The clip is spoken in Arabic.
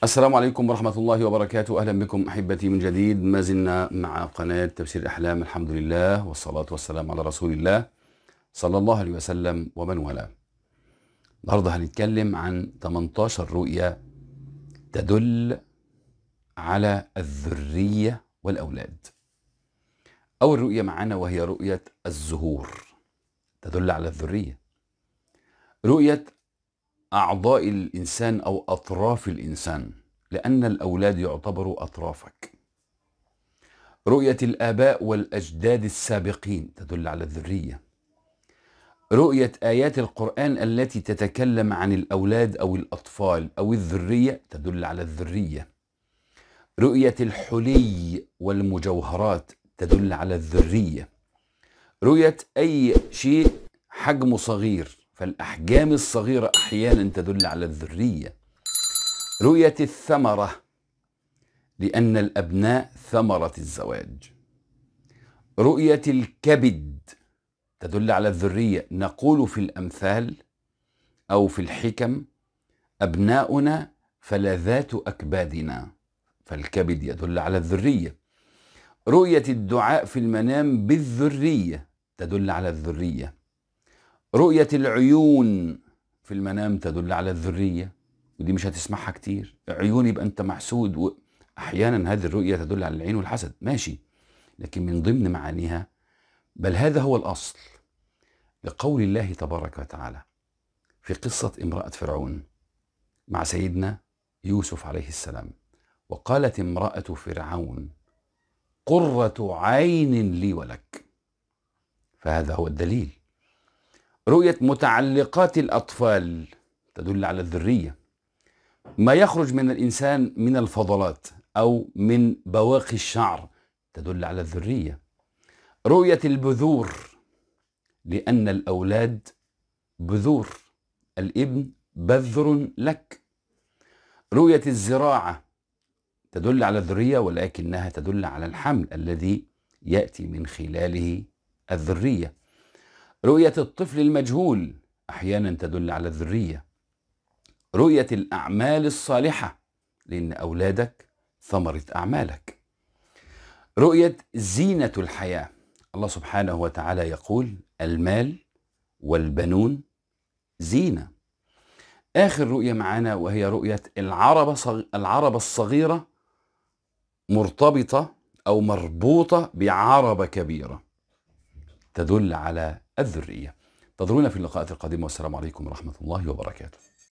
السلام عليكم ورحمة الله وبركاته أهلا بكم أحبتي من جديد ما زلنا مع قناة تفسير الأحلام الحمد لله والصلاة والسلام على رسول الله صلى الله عليه وسلم ومن والاه النهاردة هنتكلم عن 18 رؤية تدل على الذرية والأولاد أول رؤية معانا وهي رؤية الزهور تدل على الذرية رؤية أعضاء الإنسان أو أطراف الإنسان لأن الأولاد يعتبروا أطرافك رؤية الآباء والأجداد السابقين تدل على الذرية رؤية آيات القرآن التي تتكلم عن الأولاد أو الأطفال أو الذرية تدل على الذرية رؤية الحلي والمجوهرات تدل على الذرية رؤية أي شيء حجمه صغير فالأحجام الصغيرة أحيانا تدل على الذرية رؤية الثمرة لأن الأبناء ثمرة الزواج رؤية الكبد تدل على الذرية نقول في الأمثال أو في الحكم أبناؤنا فلذات أكبادنا فالكبد يدل على الذرية رؤية الدعاء في المنام بالذرية تدل على الذرية رؤية العيون في المنام تدل على الذرية ودي مش هتسمعها كتير عيون يبقى أنت محسود وأحيانا هذه الرؤية تدل على العين والحسد ماشي لكن من ضمن معانيها بل هذا هو الأصل لقول الله تبارك وتعالى في قصة امرأة فرعون مع سيدنا يوسف عليه السلام وقالت امرأة فرعون قرة عين لي ولك فهذا هو الدليل رؤية متعلقات الأطفال تدل على الذرية ما يخرج من الإنسان من الفضلات أو من بواقي الشعر تدل على الذرية رؤية البذور لأن الأولاد بذور الابن بذر لك رؤية الزراعة تدل على الذرية ولكنها تدل على الحمل الذي يأتي من خلاله الذرية رؤية الطفل المجهول أحيانا تدل على الذرية رؤية الأعمال الصالحة لأن أولادك ثمرة أعمالك رؤية زينة الحياة الله سبحانه وتعالى يقول المال والبنون زينة آخر رؤية معانا وهي رؤية العربة, صغ... العربة الصغيرة مرتبطة أو مربوطة بعربة كبيرة تدل على الذرية تنظرونا في اللقاءات القادمة والسلام عليكم ورحمة الله وبركاته